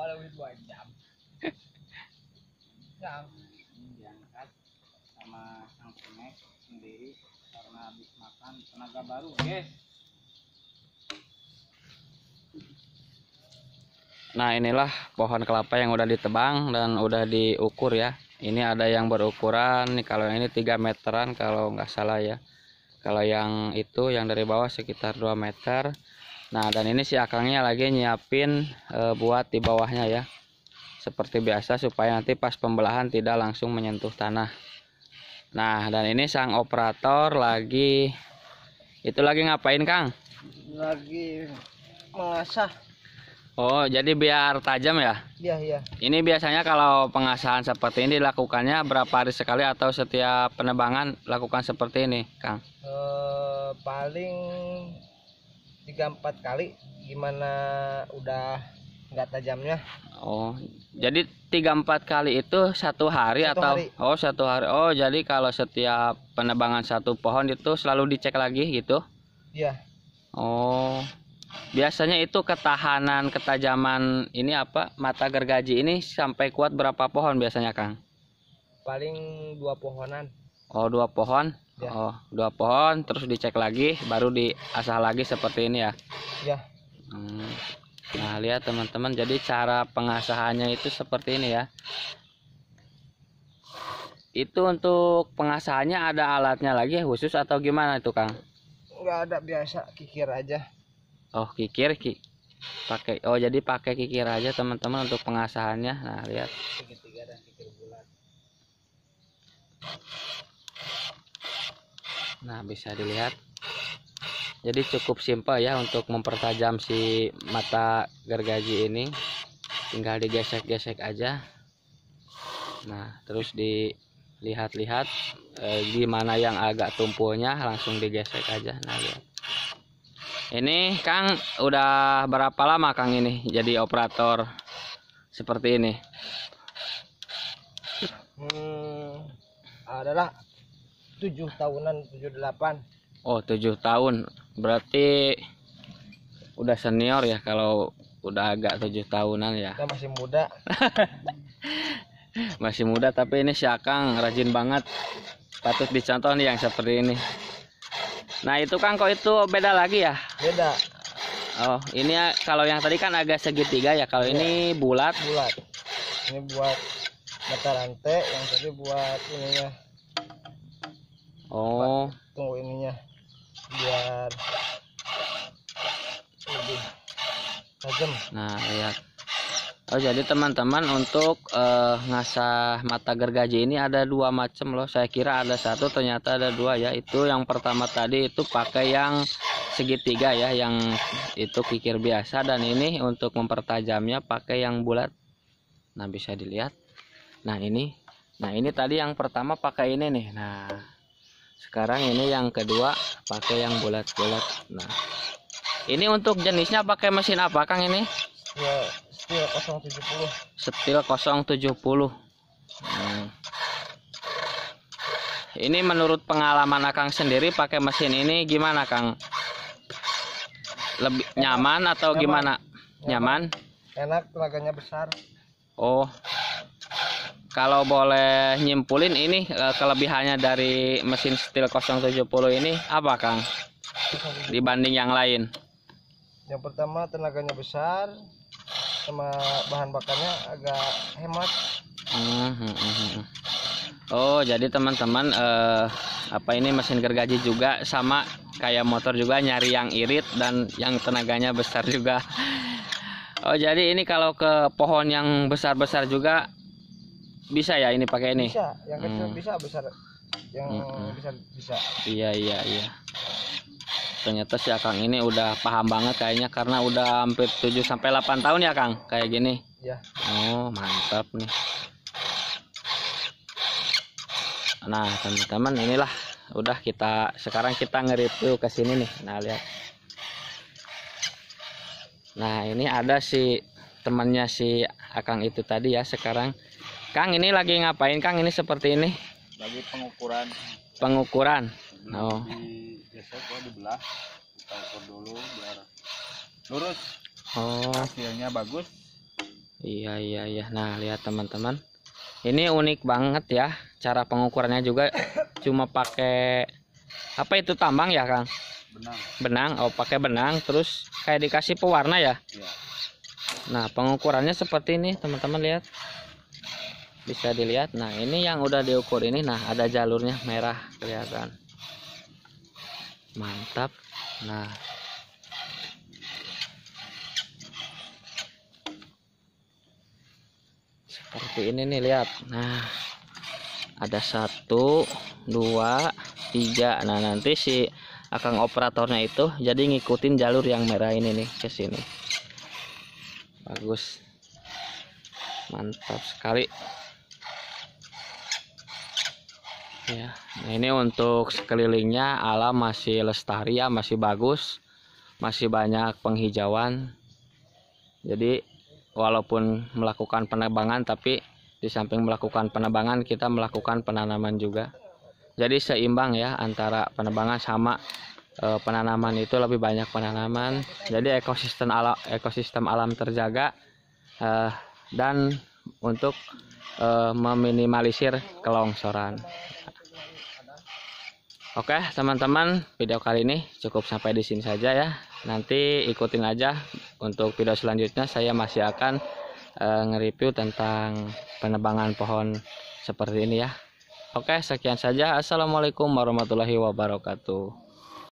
ada duit dua jam jam diangkat sama sang snack sendiri karena habis makan tenaga baru guys Nah inilah pohon kelapa yang udah ditebang dan udah diukur ya Ini ada yang berukuran nih kalau yang ini 3 meteran kalau nggak salah ya Kalau yang itu yang dari bawah sekitar 2 meter Nah dan ini si akangnya lagi nyiapin e, buat di bawahnya ya seperti biasa supaya nanti pas pembelahan tidak langsung menyentuh tanah nah dan ini sang operator lagi itu lagi ngapain Kang? lagi mengasah oh jadi biar tajam ya? iya iya ini biasanya kalau pengasahan seperti ini dilakukannya berapa hari sekali atau setiap penebangan lakukan seperti ini Kang? E, paling tiga empat kali gimana udah nggak tajamnya oh jadi tiga empat kali itu satu hari satu atau hari. oh satu hari oh jadi kalau setiap penebangan satu pohon itu selalu dicek lagi gitu iya oh biasanya itu ketahanan ketajaman ini apa mata gergaji ini sampai kuat berapa pohon biasanya kang paling dua pohonan oh dua pohon ya. oh dua pohon terus dicek lagi baru diasah lagi seperti ini ya ya hmm. nah lihat teman-teman jadi cara pengasahannya itu seperti ini ya itu untuk pengasahannya ada alatnya lagi ya, khusus atau gimana itu kang nggak ada biasa kikir aja oh kikir ki pakai oh jadi pakai kikir aja teman-teman untuk pengasahannya nah lihat segitiga kikir bulat nah bisa dilihat jadi cukup simple ya untuk mempertajam si mata gergaji ini tinggal digesek-gesek aja nah terus dilihat-lihat eh, gimana yang agak tumpulnya langsung digesek aja nah lihat ini Kang udah berapa lama Kang ini jadi operator seperti ini hmm, adalah tujuh tahunan tujuh delapan oh tujuh tahun berarti udah senior ya kalau udah agak tujuh tahunan ya kita masih muda masih muda tapi ini si Akang rajin banget patut dicontoh nih yang seperti ini nah itu Kang kok itu beda lagi ya beda oh ini ya, kalau yang tadi kan agak segitiga ya kalau ya. ini bulat bulat ini buat mata rantai yang tadi buat ini ya oh tunggu ininya biar lebih tajam nah lihat Oh jadi teman-teman untuk uh, ngasah mata gergaji ini ada dua macam loh. Saya kira ada satu ternyata ada dua ya. Itu yang pertama tadi itu pakai yang segitiga ya, yang itu kikir biasa dan ini untuk mempertajamnya pakai yang bulat. Nah bisa dilihat. Nah ini, nah ini tadi yang pertama pakai ini nih. Nah sekarang ini yang kedua pakai yang bulat-bulat nah ini untuk jenisnya pakai mesin apa Kang ini ya steel 070 steel 070 hmm. ini menurut pengalaman Kang sendiri pakai mesin ini gimana Kang lebih nyaman, nyaman atau nyaman. gimana nyaman. nyaman enak tenaganya besar oh kalau boleh nyimpulin ini eh, kelebihannya dari mesin steel 070 ini apa Kang dibanding yang lain yang pertama tenaganya besar sama bahan bakarnya agak hemat mhm, mhm, mhm. Oh jadi teman-teman eh, apa ini mesin gergaji juga sama kayak motor juga nyari yang irit dan yang tenaganya besar juga Oh jadi ini kalau ke pohon yang besar-besar juga bisa ya ini pakai ini bisa yang kecil hmm. bisa besar yang hmm. bisa bisa iya iya iya ternyata si Akang ini udah paham banget kayaknya karena udah hampir 7 sampai 8 tahun ya Kang kayak gini. Ya. Oh, mantap nih. Nah, teman-teman inilah udah kita sekarang kita nge-review ke sini nih. Nah, lihat. Nah, ini ada si temannya si Akang itu tadi ya sekarang Kang ini lagi ngapain Kang ini seperti ini? Lagi pengukuran. Pengukuran. Oh. Di gesek dibelah. Kita dulu biar lurus. Oh. Hasilnya bagus. Iya iya iya. Nah lihat teman-teman. Ini unik banget ya cara pengukurannya juga cuma pakai apa itu tambang ya Kang? Benang. Benang. Oh pakai benang terus kayak dikasih pewarna ya? Iya. Nah pengukurannya seperti ini teman-teman lihat bisa dilihat nah ini yang udah diukur ini nah ada jalurnya merah kelihatan mantap nah seperti ini nih lihat nah ada satu dua tiga nah nanti si akang operatornya itu jadi ngikutin jalur yang merah ini nih ke sini bagus mantap sekali ya ini untuk sekelilingnya alam masih lestari ya masih bagus masih banyak penghijauan jadi walaupun melakukan penebangan tapi di samping melakukan penebangan kita melakukan penanaman juga jadi seimbang ya antara penebangan sama e, penanaman itu lebih banyak penanaman jadi ekosistem alam ekosistem alam terjaga e, dan untuk e, meminimalisir kelongsoran Oke teman-teman video kali ini cukup sampai di sini saja ya nanti ikutin aja untuk video selanjutnya saya masih akan e, nge-review tentang penebangan pohon seperti ini ya Oke sekian saja Assalamualaikum warahmatullahi wabarakatuh